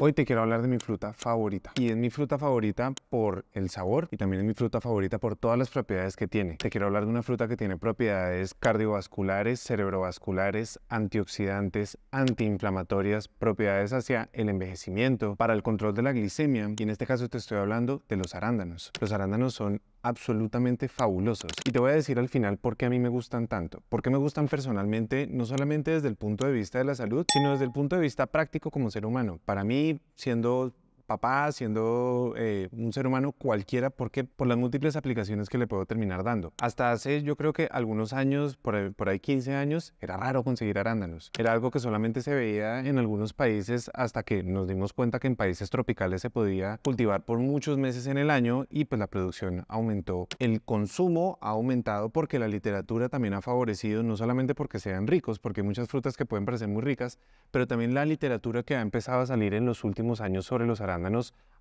Hoy te quiero hablar de mi fruta favorita. Y es mi fruta favorita por el sabor y también es mi fruta favorita por todas las propiedades que tiene. Te quiero hablar de una fruta que tiene propiedades cardiovasculares, cerebrovasculares, antioxidantes, antiinflamatorias, propiedades hacia el envejecimiento, para el control de la glicemia y en este caso te estoy hablando de los arándanos. Los arándanos son absolutamente fabulosos. Y te voy a decir al final por qué a mí me gustan tanto. Por qué me gustan personalmente, no solamente desde el punto de vista de la salud, sino desde el punto de vista práctico como ser humano. Para mí, siendo papá, siendo eh, un ser humano cualquiera, porque por las múltiples aplicaciones que le puedo terminar dando. Hasta hace yo creo que algunos años, por ahí, por ahí 15 años, era raro conseguir arándanos. Era algo que solamente se veía en algunos países hasta que nos dimos cuenta que en países tropicales se podía cultivar por muchos meses en el año y pues la producción aumentó. El consumo ha aumentado porque la literatura también ha favorecido, no solamente porque sean ricos, porque hay muchas frutas que pueden parecer muy ricas, pero también la literatura que ha empezado a salir en los últimos años sobre los arándanos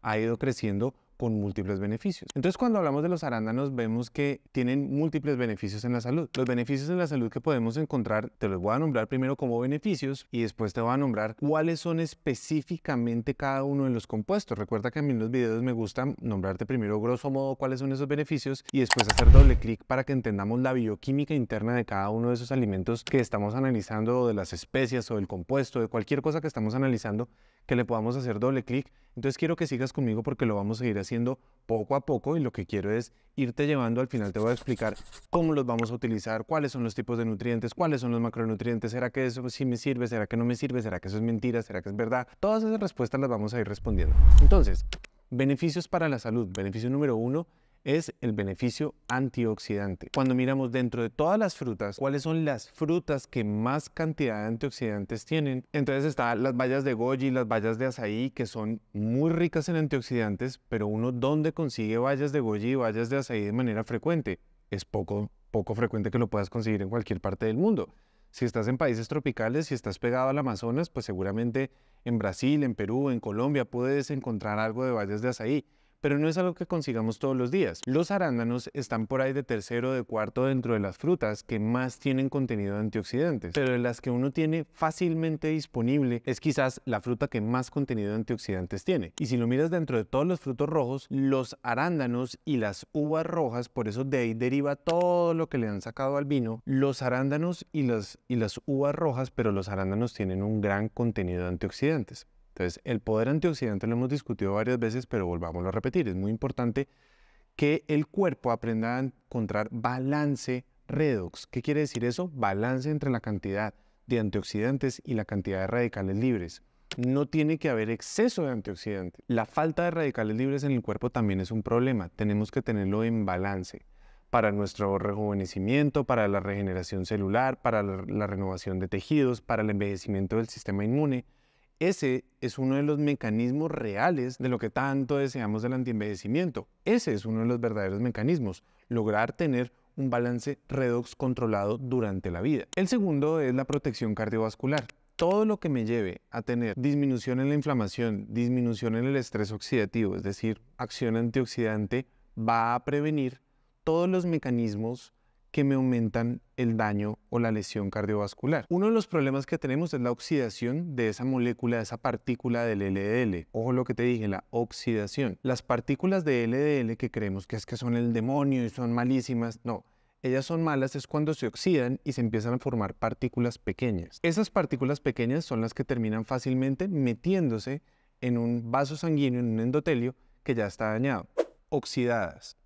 ha ido creciendo con múltiples beneficios. Entonces, cuando hablamos de los arándanos, vemos que tienen múltiples beneficios en la salud. Los beneficios en la salud que podemos encontrar, te los voy a nombrar primero como beneficios y después te voy a nombrar cuáles son específicamente cada uno de los compuestos. Recuerda que a mí en los videos me gusta nombrarte primero grosso modo cuáles son esos beneficios y después hacer doble clic para que entendamos la bioquímica interna de cada uno de esos alimentos que estamos analizando, de las especies o el compuesto, de cualquier cosa que estamos analizando, que le podamos hacer doble clic. Entonces quiero que sigas conmigo porque lo vamos a ir haciendo haciendo poco a poco y lo que quiero es irte llevando, al final te voy a explicar cómo los vamos a utilizar, cuáles son los tipos de nutrientes, cuáles son los macronutrientes, será que eso sí me sirve, será que no me sirve, será que eso es mentira, será que es verdad. Todas esas respuestas las vamos a ir respondiendo. Entonces, beneficios para la salud. Beneficio número uno es el beneficio antioxidante. Cuando miramos dentro de todas las frutas, cuáles son las frutas que más cantidad de antioxidantes tienen, entonces están las bayas de goji, las bayas de azaí, que son muy ricas en antioxidantes, pero uno dónde consigue bayas de goji y bayas de azaí de manera frecuente. Es poco, poco frecuente que lo puedas conseguir en cualquier parte del mundo. Si estás en países tropicales, si estás pegado al Amazonas, pues seguramente en Brasil, en Perú, en Colombia puedes encontrar algo de bayas de azaí pero no es algo que consigamos todos los días. Los arándanos están por ahí de tercero o de cuarto dentro de las frutas que más tienen contenido de antioxidantes, pero de las que uno tiene fácilmente disponible es quizás la fruta que más contenido de antioxidantes tiene. Y si lo miras dentro de todos los frutos rojos, los arándanos y las uvas rojas, por eso de ahí deriva todo lo que le han sacado al vino, los arándanos y las, uvas rojas, pero los arándanos tienen un gran contenido de antioxidantes. Entonces, el poder antioxidante lo hemos discutido varias veces, pero volvámoslo a repetir. Es muy importante que el cuerpo aprenda a encontrar balance redox. ¿Qué quiere decir eso? Balance entre la cantidad de antioxidantes y la cantidad de radicales libres. No tiene que haber exceso de antioxidantes. La falta de radicales libres en el cuerpo también es un problema. Tenemos que tenerlo en balance para nuestro rejuvenecimiento, para la regeneración celular, para la renovación de tejidos, para el envejecimiento del sistema inmune. Ese es uno de los mecanismos reales de lo que tanto deseamos del antienvejecimiento. Ese es uno de los verdaderos mecanismos, lograr tener un balance redox controlado durante la vida. El segundo es la protección cardiovascular. Todo lo que me lleve a tener disminución en la inflamación, disminución en el estrés oxidativo, es decir, acción antioxidante, va a prevenir todos los mecanismos que me aumentan el daño o la lesión cardiovascular. Uno de los problemas que tenemos es la oxidación de esa molécula, de esa partícula del LDL. Ojo lo que te dije, la oxidación. Las partículas de LDL que creemos que es que son el demonio y son malísimas, no. Ellas son malas es cuando se oxidan y se empiezan a formar partículas pequeñas. Esas partículas pequeñas son las que terminan fácilmente metiéndose en un vaso sanguíneo, en un endotelio que ya está dañado. Oxidadas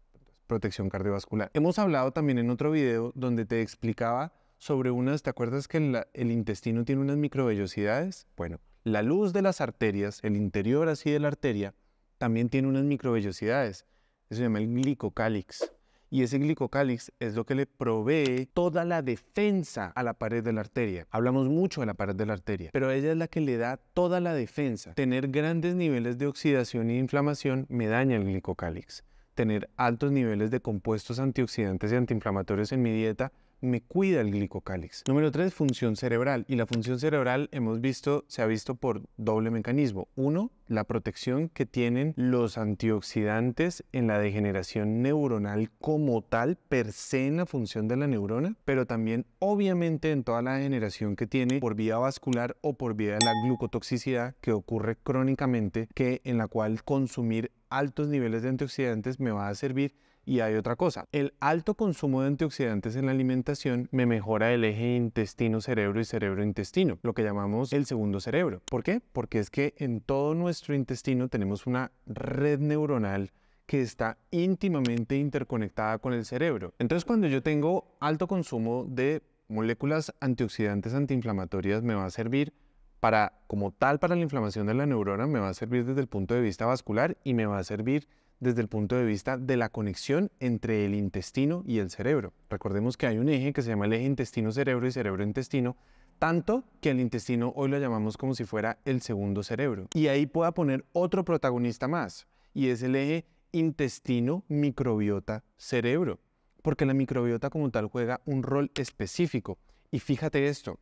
protección cardiovascular. Hemos hablado también en otro video donde te explicaba sobre unas, ¿te acuerdas que el, el intestino tiene unas microvellosidades? Bueno, la luz de las arterias, el interior así de la arteria, también tiene unas microvellosidades. Eso se llama el glicocálix. Y ese glicocálix es lo que le provee toda la defensa a la pared de la arteria. Hablamos mucho de la pared de la arteria, pero ella es la que le da toda la defensa. Tener grandes niveles de oxidación e inflamación me daña el glicocálix tener altos niveles de compuestos antioxidantes y antiinflamatorios en mi dieta me cuida el glicocálix. Número 3, función cerebral. Y la función cerebral hemos visto, se ha visto por doble mecanismo. Uno, la protección que tienen los antioxidantes en la degeneración neuronal como tal, per se en la función de la neurona, pero también obviamente en toda la degeneración que tiene por vía vascular o por vía de la glucotoxicidad que ocurre crónicamente, que en la cual consumir altos niveles de antioxidantes me va a servir y hay otra cosa, el alto consumo de antioxidantes en la alimentación me mejora el eje intestino-cerebro y cerebro-intestino, lo que llamamos el segundo cerebro. ¿Por qué? Porque es que en todo nuestro nuestro intestino tenemos una red neuronal que está íntimamente interconectada con el cerebro. Entonces cuando yo tengo alto consumo de moléculas antioxidantes antiinflamatorias me va a servir para, como tal, para la inflamación de la neurona, me va a servir desde el punto de vista vascular y me va a servir desde el punto de vista de la conexión entre el intestino y el cerebro. Recordemos que hay un eje que se llama el eje intestino-cerebro y cerebro-intestino, tanto que el intestino hoy lo llamamos como si fuera el segundo cerebro. Y ahí pueda poner otro protagonista más, y es el eje intestino, microbiota, cerebro, porque la microbiota como tal juega un rol específico. Y fíjate esto,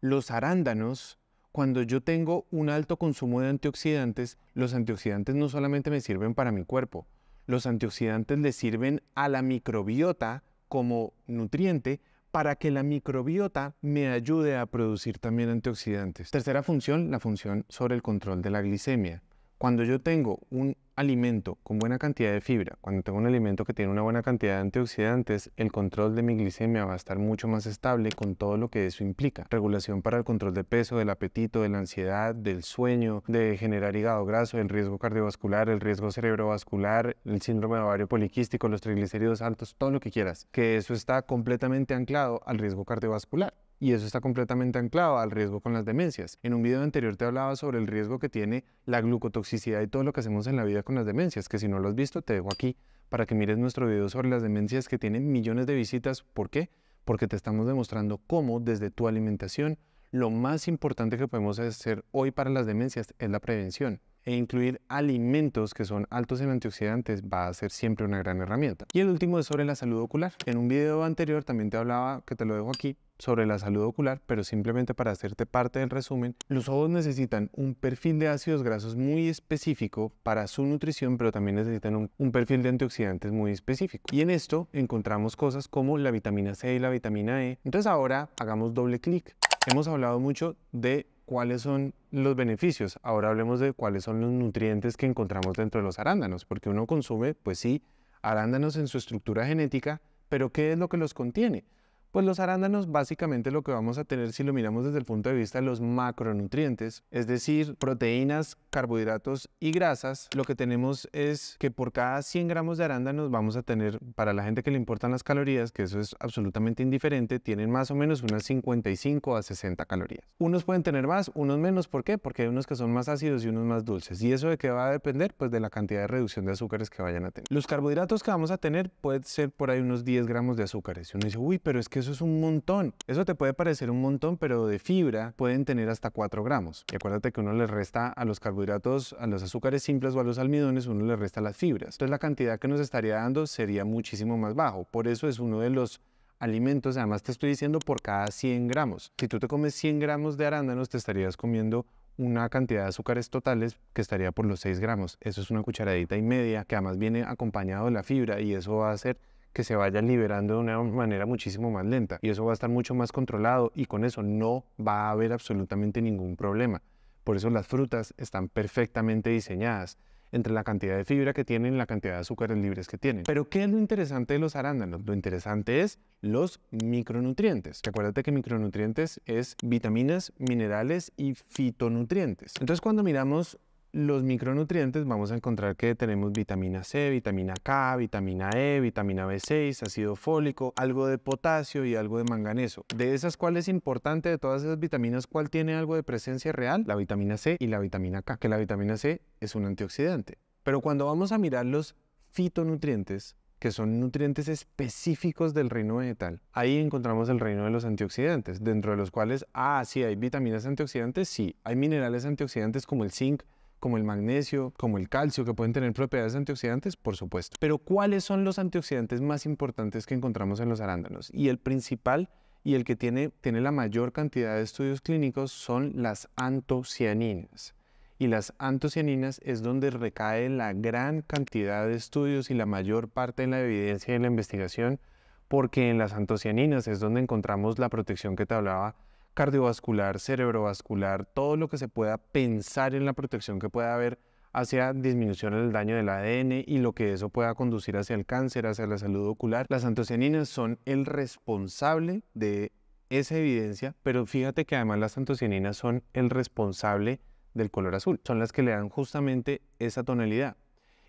los arándanos, cuando yo tengo un alto consumo de antioxidantes, los antioxidantes no solamente me sirven para mi cuerpo, los antioxidantes le sirven a la microbiota como nutriente para que la microbiota me ayude a producir también antioxidantes. Tercera función, la función sobre el control de la glicemia cuando yo tengo un alimento con buena cantidad de fibra, cuando tengo un alimento que tiene una buena cantidad de antioxidantes, el control de mi glicemia va a estar mucho más estable con todo lo que eso implica. Regulación para el control de peso, del apetito, de la ansiedad, del sueño, de generar hígado graso, el riesgo cardiovascular, el riesgo cerebrovascular, el síndrome de ovario poliquístico, los triglicéridos altos, todo lo que quieras. Que eso está completamente anclado al riesgo cardiovascular y eso está completamente anclado al riesgo con las demencias. En un video anterior te hablaba sobre el riesgo que tiene la glucotoxicidad y todo lo que hacemos en la vida con las demencias, que si no lo has visto te dejo aquí para que mires nuestro video sobre las demencias que tienen millones de visitas. ¿Por qué? Porque te estamos demostrando cómo desde tu alimentación lo más importante que podemos hacer hoy para las demencias es la prevención e incluir alimentos que son altos en antioxidantes va a ser siempre una gran herramienta. Y el último es sobre la salud ocular. En un video anterior también te hablaba, que te lo dejo aquí, sobre la salud ocular, pero simplemente para hacerte parte del resumen, los ojos necesitan un perfil de ácidos grasos muy específico para su nutrición, pero también necesitan un, perfil de antioxidantes muy específico. Y en esto encontramos cosas como la vitamina C y la vitamina E. Entonces ahora hagamos doble clic. Hemos hablado mucho de cuáles son los beneficios. Ahora hablemos de cuáles son los nutrientes que encontramos dentro de los arándanos, porque uno consume, pues sí, arándanos en su estructura genética, pero ¿qué es lo que los contiene? Pues los arándanos básicamente lo que vamos a tener si lo miramos desde el punto de vista de los macronutrientes, es decir, proteínas, carbohidratos y grasas, lo que tenemos es que por cada 100 gramos de arándanos vamos a tener, para la gente que le importan las calorías, que eso es absolutamente indiferente, tienen más o menos unas 55 a 60 calorías. Unos pueden tener más, unos menos, ¿por qué? Porque hay unos que son más ácidos y unos más dulces. ¿Y eso de qué va a depender? Pues de la cantidad de reducción de azúcares que vayan a tener. Los carbohidratos que vamos a tener pueden ser por ahí unos 10 gramos de azúcares. Y uno dice, uy, pero es que eso es un montón. Eso te puede parecer un montón, pero de fibra pueden tener hasta 4 gramos. Y acuérdate que uno le resta a los carbohidratos, a los azúcares simples o a los almidones, uno le resta las fibras. Entonces la cantidad que nos estaría dando sería muchísimo más bajo. Por eso es uno de los alimentos, además te estoy diciendo por cada 100 gramos. Si tú te comes 100 gramos de arándanos, te estarías comiendo una cantidad de azúcares totales que estaría por los 6 gramos. Eso es una cucharadita y media, que además viene acompañado de la fibra y eso va a ser que se vayan liberando de una manera muchísimo más lenta y eso va a estar mucho más controlado y con eso no va a haber absolutamente ningún problema. Por eso las frutas están perfectamente diseñadas entre la cantidad de fibra que tienen y la cantidad de azúcares libres que tienen. Pero ¿qué es lo interesante de los arándanos? Lo interesante es los micronutrientes. Acuérdate que micronutrientes es vitaminas, minerales y fitonutrientes. Entonces cuando miramos los micronutrientes vamos a encontrar que tenemos vitamina C, vitamina K, vitamina E, vitamina B6, ácido fólico, algo de potasio y algo de manganeso. De esas, cuales es importante de todas esas vitaminas? ¿Cuál tiene algo de presencia real? La vitamina C y la vitamina K, que la vitamina C es un antioxidante. Pero cuando vamos a mirar los fitonutrientes, que son nutrientes específicos del reino vegetal. Ahí encontramos el reino de los antioxidantes, dentro de los cuales, ah, sí, hay vitaminas antioxidantes, sí, hay minerales antioxidantes como el zinc, como el magnesio, como el calcio, que pueden tener propiedades antioxidantes, por supuesto. Pero ¿cuáles son los antioxidantes más importantes que encontramos en los arándanos? Y el principal y el que tiene, tiene la mayor cantidad de estudios clínicos son las antocianinas. Y las antocianinas es donde recae la gran cantidad de estudios y la mayor parte en la evidencia y la investigación, porque en las antocianinas es donde encontramos la protección que te hablaba cardiovascular, cerebrovascular, todo lo que se pueda pensar en la protección que pueda haber hacia disminución del daño del ADN y lo que eso pueda conducir hacia el cáncer, hacia la salud ocular. Las antocianinas son el responsable de esa evidencia, pero fíjate que además las antocianinas son el responsable del color azul, son las que le dan justamente esa tonalidad.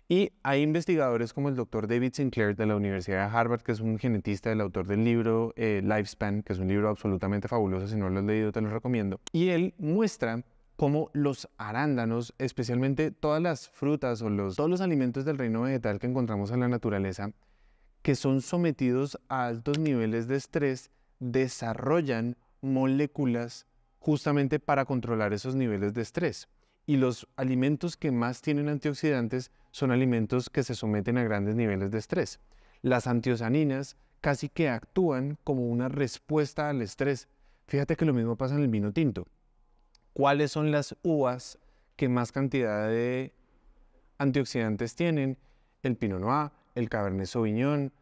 Y hay investigadores como el doctor David Sinclair de la Universidad de Harvard, que es un genetista, el autor del libro eh, Lifespan, que es un libro absolutamente fabuloso, si no lo has leído te lo recomiendo. Y él muestra cómo los arándanos, especialmente todas las frutas o los, todos los alimentos del reino vegetal que encontramos en la naturaleza, que son sometidos a altos niveles de estrés, desarrollan moléculas justamente para controlar esos niveles de estrés y los alimentos que más tienen antioxidantes son alimentos que se someten a grandes niveles de estrés. Las antiosaninas casi que actúan como una respuesta al estrés. Fíjate que lo mismo pasa en el vino tinto. ¿Cuáles son las uvas que más cantidad de antioxidantes tienen? El Pinot Noir, el Cabernet Sauvignon,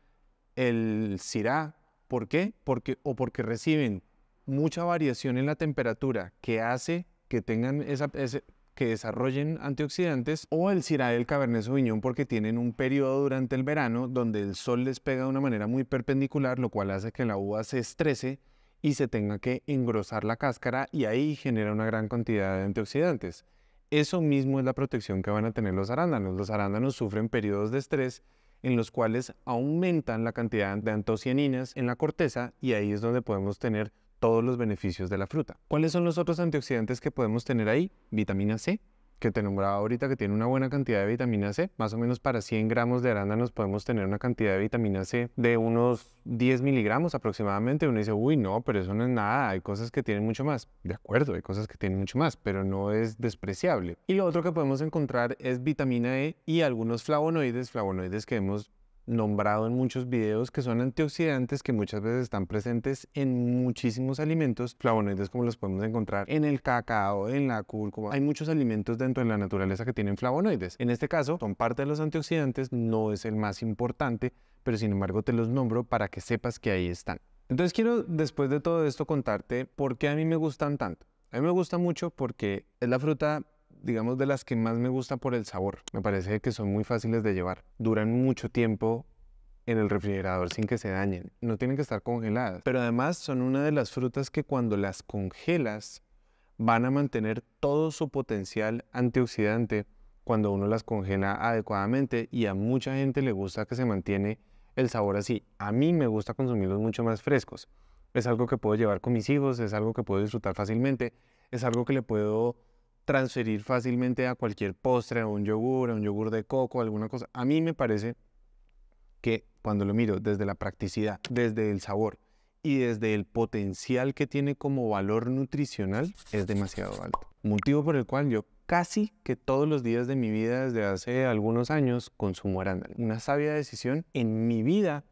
el Syrah. ¿Por qué? Porque, o porque reciben mucha variación en la temperatura que hace que tengan esa, ese, que desarrollen antioxidantes o el Syrah el Cabernet Sauvignon porque tienen un periodo durante el verano donde el sol les pega de una manera muy perpendicular, lo cual hace que la uva se estrese y se tenga que engrosar la cáscara y ahí genera una gran cantidad de antioxidantes. Eso mismo es la protección que van a tener los arándanos. Los arándanos sufren periodos de estrés en los cuales aumentan la cantidad de antocianinas en la corteza y ahí es donde podemos tener todos los beneficios de la fruta. ¿Cuáles son los otros antioxidantes que podemos tener ahí? Vitamina C, que te nombraba ahorita que tiene una buena cantidad de vitamina C. Más o menos para 100 gramos de arándanos podemos tener una cantidad de vitamina C de unos 10 miligramos aproximadamente. Uno dice, uy, no, pero eso no es nada, hay cosas que tienen mucho más. De acuerdo, hay cosas que tienen mucho más, pero no es despreciable. Y lo otro que podemos encontrar es vitamina E y algunos flavonoides, flavonoides que hemos nombrado en muchos videos, que son antioxidantes que muchas veces están presentes en muchísimos alimentos, flavonoides como los podemos encontrar en el cacao, en la cúrcuma. Hay muchos alimentos dentro de la naturaleza que tienen flavonoides. En este caso, son parte de los antioxidantes, no es el más importante, pero sin embargo te los nombro para que sepas que ahí están. Entonces quiero después de todo esto contarte por qué a mí me gustan tanto. A mí me gusta mucho porque es la fruta digamos, de las que más me gusta por el sabor. Me parece que son muy fáciles de llevar. Duran mucho tiempo en el refrigerador sin que se dañen. No tienen que estar congeladas. Pero además son una de las frutas que cuando las congelas van a mantener todo su potencial antioxidante cuando uno las congela adecuadamente y a mucha gente le gusta que se mantiene el sabor así. A mí me gusta consumirlos mucho más frescos. Es algo que puedo llevar con mis hijos, es algo que puedo disfrutar fácilmente, es algo que le puedo transferir fácilmente a cualquier postre, a un yogur, a un yogur de coco, alguna cosa. A mí me parece que cuando lo miro desde la practicidad, desde el sabor y desde el potencial que tiene como valor nutricional, es demasiado alto. Motivo por el cual yo casi que todos los días de mi vida desde hace algunos años consumo arándanos. Una sabia decisión en mi vida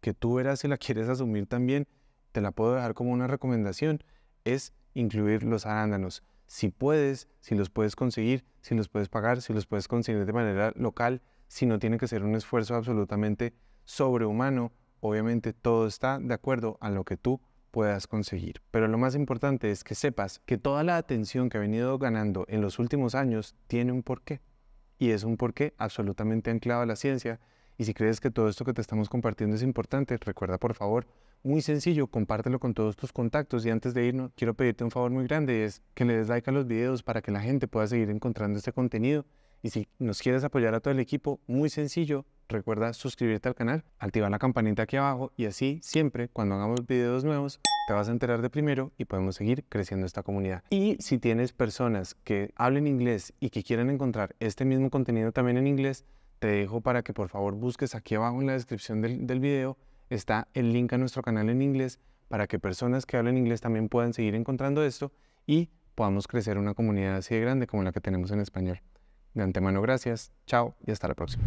que tú verás si la quieres asumir también, te la puedo dejar como una recomendación, es incluir los arándanos si puedes, si los puedes conseguir, si los puedes pagar, si los puedes conseguir de manera local, si no tiene que ser un esfuerzo absolutamente sobrehumano, obviamente todo está de acuerdo a lo que tú puedas conseguir. Pero lo más importante es que sepas que toda la atención que ha venido ganando en los últimos años tiene un porqué. Y es un porqué absolutamente anclado a la ciencia y si crees que todo esto que te estamos compartiendo es importante, recuerda por favor, muy sencillo, compártelo con todos tus contactos. Y antes de irnos, quiero pedirte un favor muy grande, es que le des like a los videos para que la gente pueda seguir encontrando este contenido. Y si nos quieres apoyar a todo el equipo, muy sencillo, recuerda suscribirte al canal, activar la campanita aquí abajo y así siempre cuando hagamos videos nuevos te vas a enterar de primero y podemos seguir creciendo esta comunidad. Y si tienes personas que hablen inglés y que quieren encontrar este mismo contenido también en inglés, te dejo para que por favor busques aquí abajo en la descripción del, video, está el link a nuestro canal en inglés para que personas que hablen inglés también puedan seguir encontrando esto y podamos crecer una comunidad así de grande como la que tenemos en español. De antemano, gracias, chao y hasta la próxima.